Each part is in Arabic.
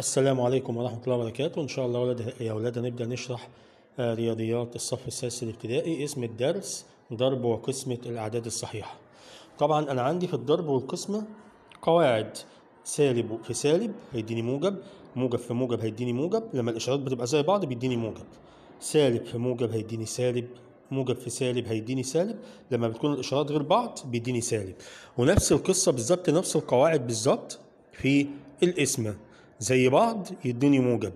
السلام عليكم ورحمة الله وبركاته إن شاء الله ولد يا أولاد هنبدأ نشرح آه، رياضيات الصف السادس الابتدائي اسم الدرس ضرب وقسمة الأعداد الصحيحة طبعا أنا عندي في الضرب والقسمة قواعد سالب في سالب هيديني موجب موجب في موجب هيديني موجب لما الإشارات بتبقى زي بعض بيديني موجب سالب في موجب هيديني سالب موجب في سالب هيديني سالب لما بتكون الإشارات غير بعض بيديني سالب ونفس القصة بالظبط نفس القواعد بالظبط في القسمة زي بعض يدوني موجب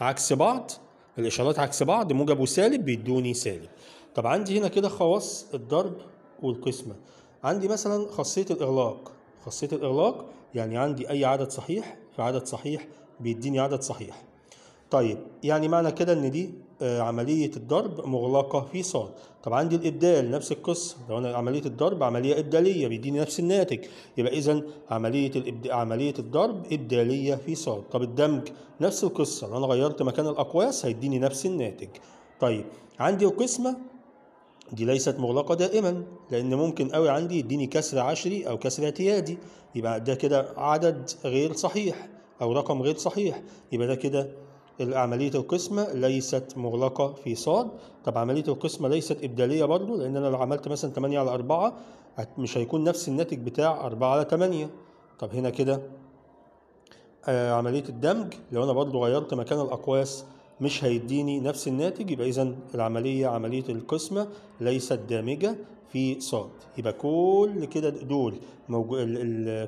عكس بعض الإشارات عكس بعض موجب وسالب بيدوني سالب طب عندي هنا كده خواص الضرب والقسمة عندي مثلا خاصية الإغلاق خاصية الإغلاق يعني عندي أي عدد صحيح في عدد صحيح بيديني عدد صحيح طيب يعني معنى كده إن دي آه، عملية الضرب مغلقة في ص طب عندي الإبدال نفس القصة لو أنا عملية الضرب عملية إبدالية بيديني نفس الناتج يبقى إذا عملية الإبد... عملية الضرب إبدالية في ص طب الدمج نفس القصة لو أنا غيرت مكان الأقواس هيديني نفس الناتج طيب عندي القسمة دي ليست مغلقة دائما لأن ممكن قوي عندي يديني كسر عشري أو كسر اعتيادي يبقى ده كده عدد غير صحيح أو رقم غير صحيح يبقى ده كده عملية القسمة ليست مغلقة في صاد طب عملية القسمة ليست إبدالية برضو لأن أنا لو عملت مثلا 8 على 4 مش هيكون نفس الناتج بتاع 4 على 8 طب هنا كده آه عملية الدمج لو أنا برضو غيرت مكان الأقواس مش هيديني نفس الناتج يبقى إذا العملية عملية القسمة ليست دامجة في صاد يبقى كل كده دول موجود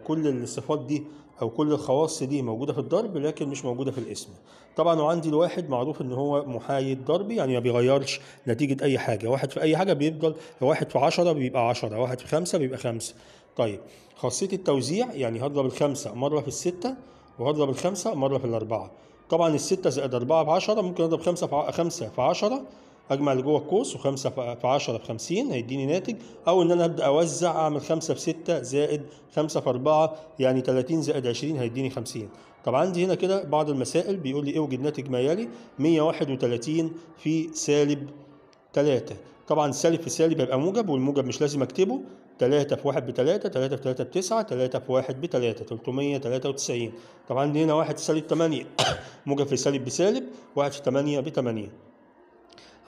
كل الصفات دي او كل الخواص دي موجوده في الضرب لكن مش موجوده في الاسم طبعا وعندي الواحد معروف ان هو محايد ضربي يعني ما بيغيرش نتيجه اي حاجه واحد في اي حاجه بيفضل واحد في 10 بيبقى 10 واحد في خمسة بيبقى خمسة طيب خاصيه التوزيع يعني هضرب الخمسه مره في السته وهضرب الخمسه مره في الاربعه طبعا الستة زائد أربعة بعشرة ممكن أضرب خمسة في خمسة في عشرة اجمع اللي جوه القوس و5 في 10 ب 50 هيديني ناتج او ان انا ابدا اوزع اعمل 5 في 6 زائد 5 في 4 يعني 30 زائد 20 هيديني 50 طب عندي هنا كده بعض المسائل بيقول لي اوجد ناتج ما يلي 131 في سالب 3 طبعا سالب في سالب هيبقى موجب والموجب مش لازم اكتبه 3 في 1 ب 3 3 في 3 ب 9 3 في 1 ب 3 393 طبعا عندي هنا 1 سالب 8 موجب في سالب بسالب 1 في 8 ب 8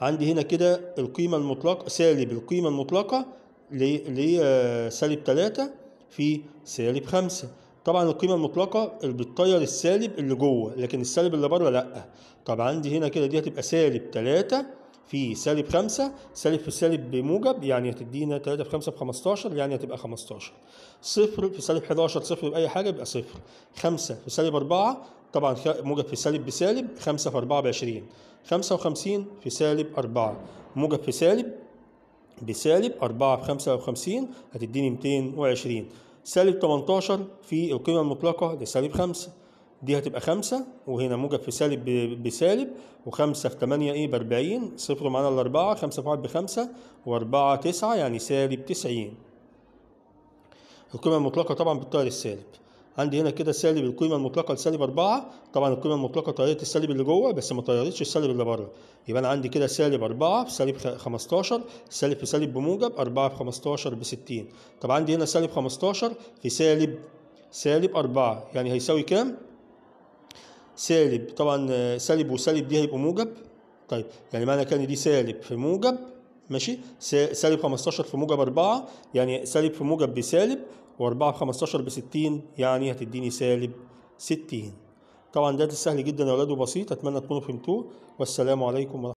عندي هنا كده القيمة المطلقة سالب القيمة المطلقة لسالب آه، تلاتة في سالب خمسة طبعا القيمة المطلقة اللي بتطير السالب اللي جوه لكن السالب اللي بره لا طب عندي هنا كده دي هتبقى سالب تلاتة في سالب 5 سالب في سالب بموجب يعني هتدينا 3 في 5 ب 15 يعني هتبقى 15 صفر في سالب 11 صفر بأي حاجة يبقى صفر 5 في سالب 4 طبعا موجب في سالب بسالب 5 في 4 ب 20 55 في سالب 4 موجب في سالب بسالب 4 في 55 هتديني 220 سالب 18 في القيمة المطلقة لسالب 5 دي هتبقى خمسة وهنا موجب في سالب بسالب وخمسة في تمانية ايه بأربعين صفر معانا الأربعة خمسة في واحد بخمسة وأربعة تسعة يعني سالب تسعين القيمة المطلقة طبعا بالطائر السالب عندي هنا كده سالب القيمة المطلقة لسالب أربعة طبعا القيمة المطلقة طيرت السالب اللي جوه بس ما طيرتش السالب اللي بره يبقى أنا عندي كده سالب أربعة في سالب خمستاشر سالب في سالب بموجب أربعة في خمستاشر بستين طب عندي هنا سالب خمستاشر في سالب سالب أربعة يعني هيساوي كام؟ سالب طبعا آه، سالب وسالب دي هيبقوا موجب طيب يعني معنى كان دي سالب في موجب ماشي سالب 15 في موجب 4 يعني سالب في موجب بسالب و4 في 15 ب 60 يعني هتديني سالب 60 طبعا ده سهل جدا يا اولاد وبسيط اتمنى تكونوا فهمتوه والسلام عليكم ورحمه